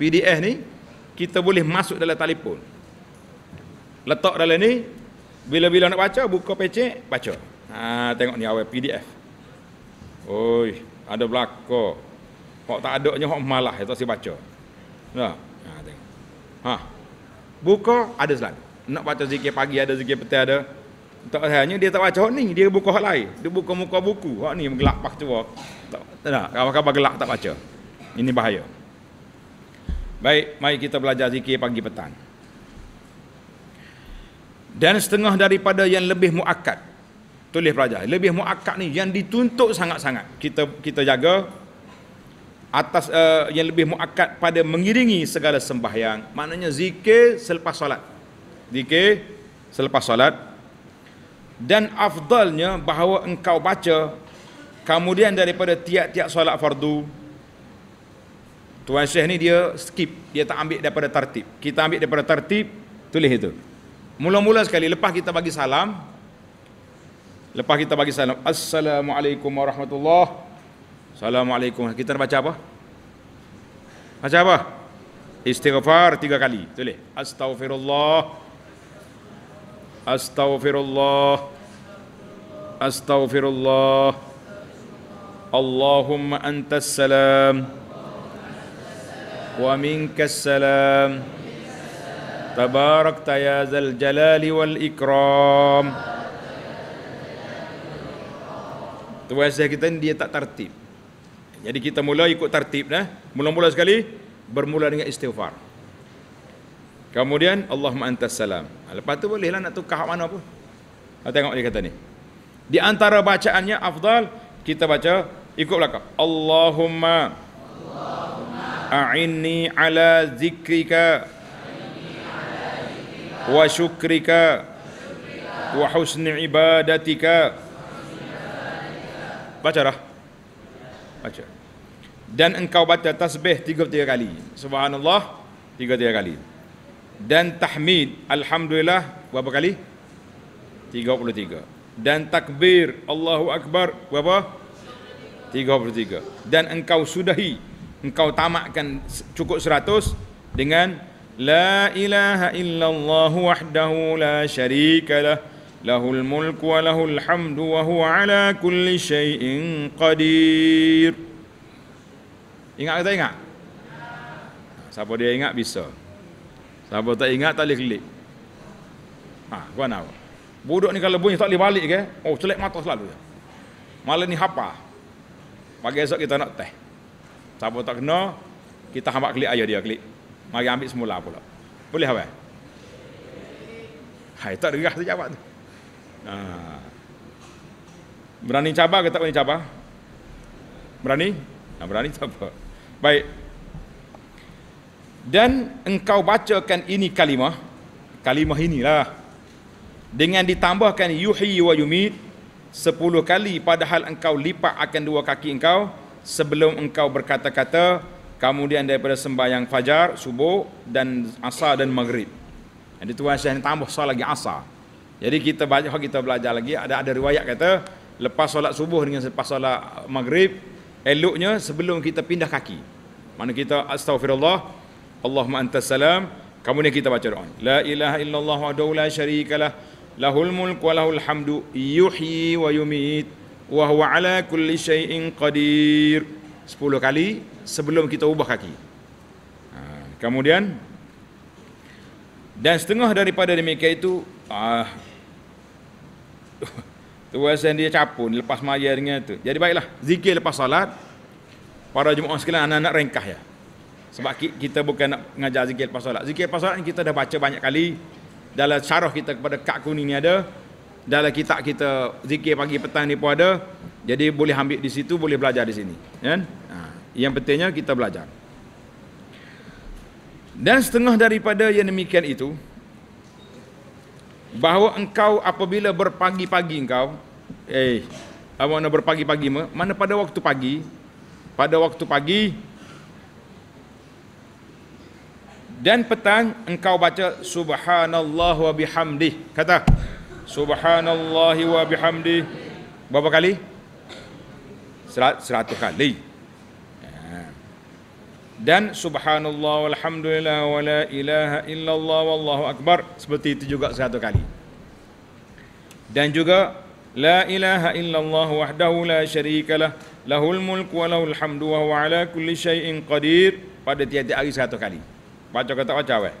S1: PDF ni kita boleh masuk dalam telefon. Letak dalam ni bila-bila nak baca buka pecek baca. Ha tengok ni awal PDF. Oi, ada belako. Kok tak ada nya hak malah tak si baca. Nah, ha tengok. Ha buka ada selalu nak baca zikir pagi ada zikir petang ada tak hanya dia tak baca ni dia buka hak lain dia buka muka buku hak ni gelap pak tua tak tak kalau gelap tak baca ini bahaya baik mari kita belajar zikir pagi petang dan setengah daripada yang lebih muakkad tulis pelajar lebih muakkad ni yang dituntut sangat-sangat kita kita jaga atas uh, yang lebih muakkad pada mengiringi segala sembahyang maknanya zikir selepas solat zikir selepas solat dan afdalnya bahawa engkau baca kemudian daripada tiap-tiap solat fardu Tuan Syekh ni dia skip dia tak ambil daripada tertib kita ambil daripada tertib tulis itu mula-mula sekali lepas kita bagi salam lepas kita bagi salam assalamualaikum warahmatullahi Assalamualaikum. Kita nak baca apa? Baca apa? Istighfar tiga kali. Tulis. Astaghfirullah. Astaghfirullah. Astaghfirullah. Allahumma antas salam. Wa minkas salam. Tabarak يا ذا الجلال والإكرام. Tuan saya kita ni dia tak tertib. Jadi kita mula ikut tertib dah. Mula-mula sekali bermula dengan istighfar. Kemudian Allahumma antas salam. Lepas tu bolehlah nak tukar hak mana pun. Ha, tengok dia kata ni. Di antara bacaannya afdal kita baca ikut belakang. Allahumma Allahumma a'inni ala zikrika wa syukrika wa husni ibadatika baca lah baca dan engkau baca tasbih 3-3 kali subhanallah 3-3 kali dan tahmid alhamdulillah berapa kali 33 dan takbir Allahu akbar berapa 33 dan engkau sudahi engkau tamakkan cukup 100 dengan la ilaha illallah wahdahu la syarikalah له الملك وله الحمد وهو على كل شيء قدير ingat ke tak ingat siapa dia ingat bisa siapa tak ingat tak boleh klik ha gua nak budak ni kalau bunyi tak boleh balik ke oh celak mata selalu ya malam ni apa pagi esok kita nak teh siapa tak kena kita hamba klik ayah dia klik mari ambil semula pula boleh apa Hai tak dengar saya jawab tu. Ha. Berani cabar ke tak berani cabar? Berani? Ha, berani tak apa. Baik. Dan engkau bacakan ini kalimah. Kalimah inilah. Dengan ditambahkan yuhi wa yumid. Sepuluh kali padahal engkau lipat akan dua kaki engkau. Sebelum engkau berkata-kata. Kemudian daripada sembahyang fajar, subuh dan asar dan maghrib. Jadi tuan saya tambah sah lagi asar. Jadi kita banyak oh, kita belajar lagi ada ada riwayat kata lepas solat subuh dengan selepas solat maghrib eloknya sebelum kita pindah kaki. Mana kita astagfirullah Allahumma antas salam kemudian kita baca doa. La ilaha illallah wa la syarikalah lahul mulk wa lahul hamdu yuhyi wa yumiit wa huwa ala kulli syai'in qadir. 10 kali sebelum kita ubah kaki. Ha, kemudian dan setengah daripada demikian itu ah tuasan dia capun lepas maya dengan tu jadi baiklah zikir lepas salat para jemaah sekalian anak-anak ringkas ya sebab kita bukan nak mengajar zikir lepas solat zikir lepas solat ni kita dah baca banyak kali dalam syarah kita kepada Kak Kuning ni ada dalam kitab kita zikir pagi petang ni pun ada jadi boleh ambil di situ boleh belajar di sini kan ya? yang pentingnya kita belajar dan setengah daripada yang demikian itu bahawa engkau apabila berpagi-pagi engkau eh awak nak berpagi-pagi mana pada waktu pagi pada waktu pagi dan petang engkau baca subhanallah wa bihamdi kata subhanallah wa bihamdi berapa kali? seratus kali dan subhanallah walhamdulillah wala ilaha illallah wallahu akbar seperti itu juga satu kali dan juga la ilaha illallah wahdahu la syarikalah lahul mulk wa lahul hamdu wa huwa ala kulli syai'in qadir pada tiap-tiap hari satu kali baca kata baca weh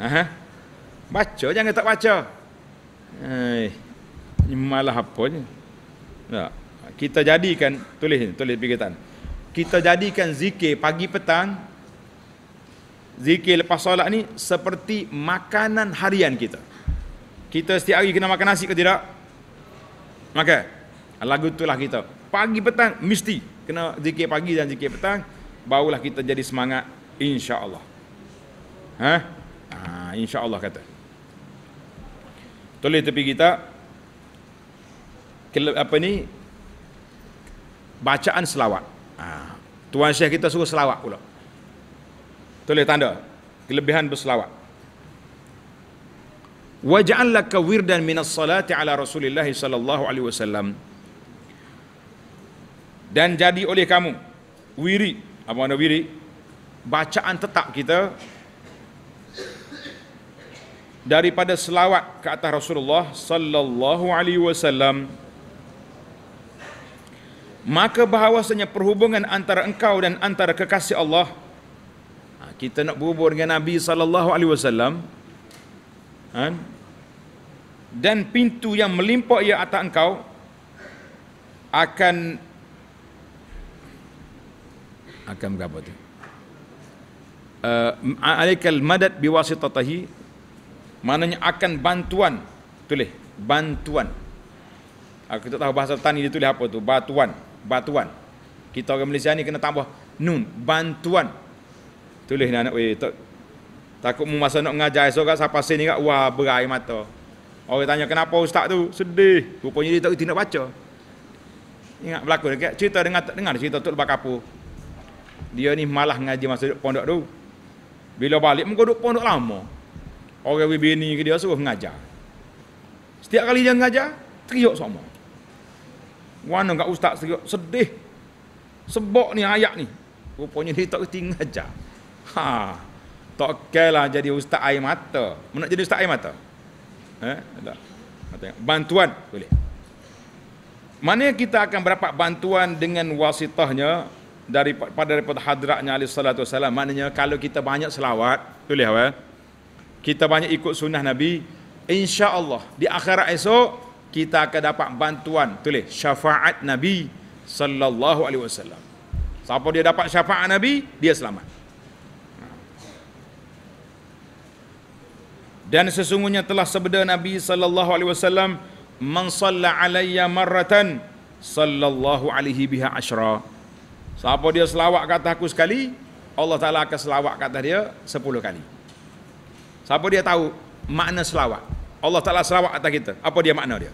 S1: aha baca jangan tak baca ai malah apa je tak. kita jadikan tulis ni tulis pigitan kita jadikan zikir pagi petang zikir lepas solat ni seperti makanan harian kita kita setiap hari kena makan nasi ke tidak maka lagu itulah kita pagi petang mesti kena zikir pagi dan zikir petang barulah kita jadi semangat insyaallah ha ha insyaallah kata tulis tepi kita apa ni bacaan selawat Ha. Tuan Syekh kita suruh selawat pula. Tulis tanda. Kelebihan berselawat. Waj'al laka wirdan minas salati ala Rasulillah sallallahu alaihi wasallam. Dan jadi oleh kamu wiri, apa makna wiri? Bacaan tetap kita daripada selawat ke atas Rasulullah sallallahu alaihi wasallam maka bahawasanya perhubungan antara engkau dan antara kekasih Allah ha, kita nak berhubung dengan Nabi sallallahu alaihi wasallam ha, dan pintu yang melimpah ia atas engkau akan akan berapa tu eh, alaikal madad biwasitatahi maknanya akan bantuan tulis bantuan aku tak tahu bahasa tani dia tulis apa tu batuan batuan kita orang Malaysia ni kena tambah nun bantuan tulis ni anak weh tak, takut mu masa nak mengajar esok kat siapa sini kat wah berai mata orang tanya kenapa ustaz tu sedih rupanya dia tak reti nak baca ingat berlaku dekat cerita dengan dengar cerita tok bakapu dia ni malah ngaji masa duduk pondok tu bila balik muka duduk pondok lama orang bini dia suruh mengajar setiap kali dia mengajar teriak semua mana kat ustaz serik sedih. Sebok ni ayat ni. Rupanya dia tak tinggal ajar. Ha. Tak kelah jadi ustaz air mata. Mana jadi ustaz air mata? Eh, tak. Bantuan boleh. Mana kita akan berdapat bantuan dengan wasitahnya daripada daripada hadratnya alaihi salatu wasalam maknanya kalau kita banyak selawat boleh apa kita banyak ikut sunnah nabi Insya Allah di akhirat esok kita akan dapat bantuan tulis syafaat nabi sallallahu alaihi wasallam siapa dia dapat syafaat nabi dia selamat dan sesungguhnya telah sebeda nabi sallallahu alaihi wasallam man salla alayya marratan sallallahu alaihi biha asyra siapa dia selawat kata aku sekali Allah taala akan selawat kata dia sepuluh kali siapa dia tahu makna selawat Allah Ta'ala selawat atas kita. Apa dia makna dia?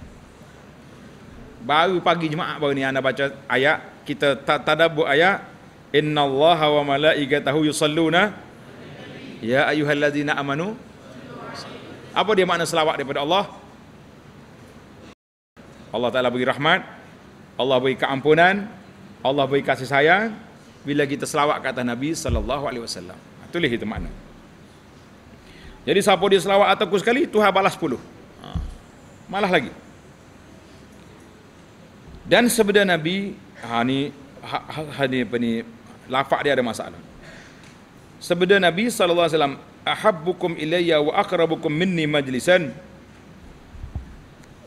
S1: Baru pagi Jumaat baru ni anda baca ayat. Kita tak ada buat ayat. Inna Allah wa malaikatahu yusalluna. Ya ayuhalladzina amanu. Apa dia makna selawat daripada Allah? Allah Ta'ala beri rahmat. Allah beri keampunan. Allah beri kasih sayang. Bila kita selawat kata Nabi Sallallahu Alaihi Wasallam. Tulis itu makna. Jadi siapa dia selawat ataku sekali Tuhan balas sepuluh ha. Malah lagi Dan sebenar Nabi ha, ni, ha, ha, ha ni, apa Lafak dia ada masalah Sebenar Nabi SAW Ahabbukum ilayya wa akrabukum minni majlisan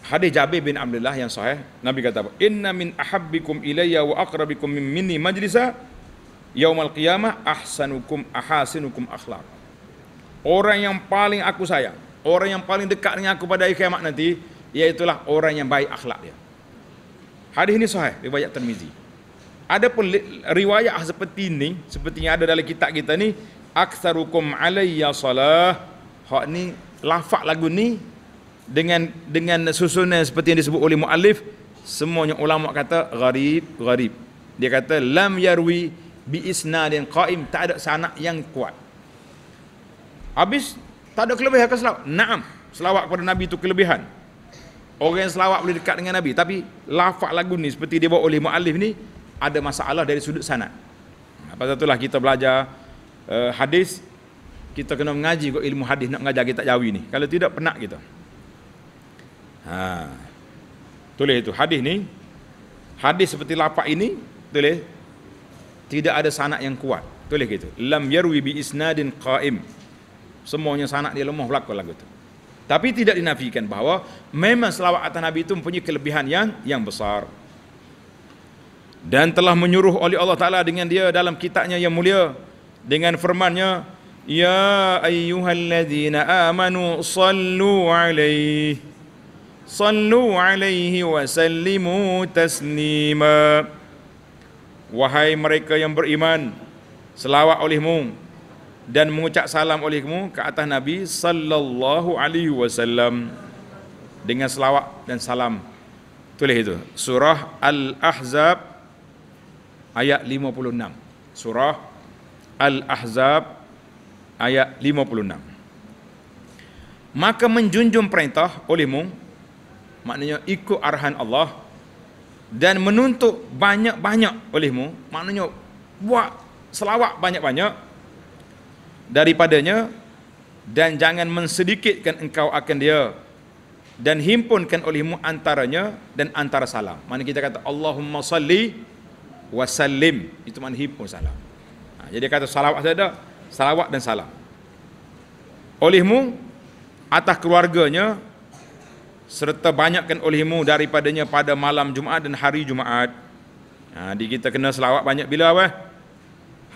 S1: Hadis Jabir bin Abdullah yang sahih Nabi kata apa? Inna min ahabbikum ilayya wa akrabikum min minni majlisa Yawmal qiyamah ahsanukum ahasinukum akhlaqah orang yang paling aku sayang, orang yang paling dekat dengan aku pada hari kiamat nanti, iaitulah orang yang baik akhlak dia. Hadis ini sahih, riwayat termizi. Ada pun riwayat ah seperti ini, seperti yang ada dalam kitab kita ni, Aksarukum alayya salah. Hak ni lafaz lagu ni dengan dengan susunan seperti yang disebut oleh muallif, semuanya ulama kata gharib, gharib. Dia kata lam yarwi bi isnadin qaim, tak ada sanad yang kuat. Habis tak ada kelebihan ke selawat? Naam. Selawat kepada Nabi itu kelebihan. Orang yang selawat boleh dekat dengan Nabi. Tapi lafak lagu ni seperti dia buat oleh mu'alif ni ada masalah dari sudut sanat. Ha, pasal itulah kita belajar uh, hadis. Kita kena mengaji kot ilmu hadis nak mengajar kita jawi ni. Kalau tidak penat kita. Ha. Tulis itu hadis ni. Hadis seperti lafak ini tulis tidak ada sanak yang kuat. Tulis gitu. Lam yarwi bi isnadin qa'im semuanya sanak dia lemah berlaku lagu tu. Tapi tidak dinafikan bahawa memang selawat atas Nabi itu mempunyai kelebihan yang yang besar. Dan telah menyuruh oleh Allah Ta'ala dengan dia dalam kitabnya yang mulia. Dengan firmannya. Ya ayyuhalladzina amanu sallu alaih. Sallu alaihi wa sallimu taslima. Wahai mereka yang beriman. Selawat olehmu dan mengucap salam olehmu ke atas Nabi sallallahu alaihi wasallam dengan selawat dan salam. Tulis itu. Surah Al-Ahzab ayat 56. Surah Al-Ahzab ayat 56. Maka menjunjung perintah olehmu maknanya ikut arahan Allah dan menuntut banyak-banyak olehmu maknanya buat selawat banyak-banyak daripadanya dan jangan mensedikitkan engkau akan dia dan himpunkan olehmu antaranya dan antara salam. Mana kita kata Allahumma salli wa sallim itu mana himpun salam. Ha, jadi kata salawat ada, salawat dan salam. Olehmu atas keluarganya serta banyakkan olehmu daripadanya pada malam Jumaat dan hari Jumaat. Ha, jadi kita kena salawat banyak bila apa?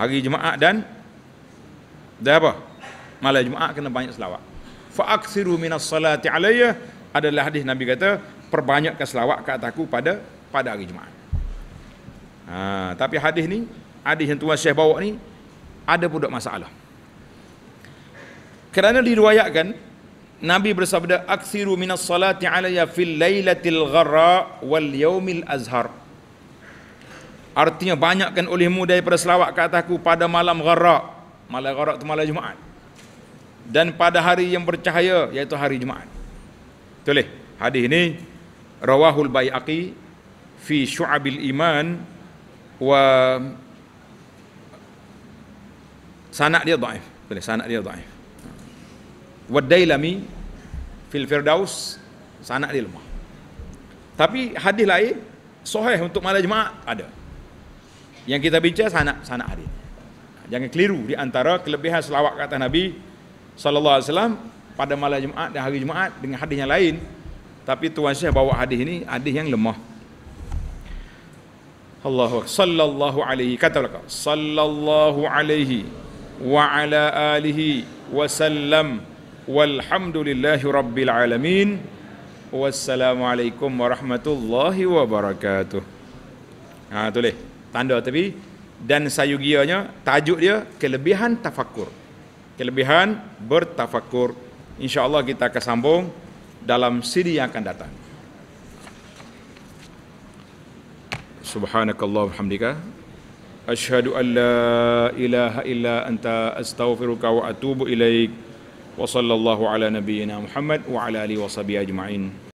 S1: Hari Jumaat dan Dah apa? Malam Jumaat kena banyak selawat. Fa'aksiru minas salati alaiya adalah hadis Nabi kata, perbanyakkan selawat ke atas aku pada pada hari Jumaat. Ha, tapi hadis ni, hadis yang Tuan Syekh bawa ni, ada pun masalah. Kerana diriwayatkan Nabi bersabda aksiru minas salati alayya fil lailatil ghara wal yaumil azhar. Artinya banyakkan olehmu daripada selawat ke atasku pada malam gharra malam gharab tu malam Jumaat. Dan pada hari yang bercahaya iaitu hari Jumaat. Betul Hadis ini rawahul Baiqi fi Syu'abil Iman wa sanak dia dhaif. Betul sanak dia dhaif. Wa Dailami fil Firdaus sanak dia lemah. Tapi hadis lain soheh untuk malam Jumaat ada. Yang kita bincang sanak sanak hadis jangan keliru di antara kelebihan selawat kata Nabi sallallahu alaihi wasallam pada malam Jumaat dan hari Jumaat dengan hadis yang lain. Tapi tuan saya bawa hadis ini hadis yang lemah. Allahu sallallahu alaihi kata mereka sallallahu alaihi wa ala alihi wa sallam walhamdulillahi rabbil alamin wassalamualaikum warahmatullahi wabarakatuh. Ha tulis tanda tepi dan sayugianya tajuk dia kelebihan tafakur kelebihan bertafakur insyaallah kita akan sambung dalam siri yang akan datang subhanakallah hamdika ashhadu an la ilaha illa anta astaghfiruka wa atubu ilaik wa sallallahu ala nabiyyina muhammad wa ala alihi wa sahbihi ajma'in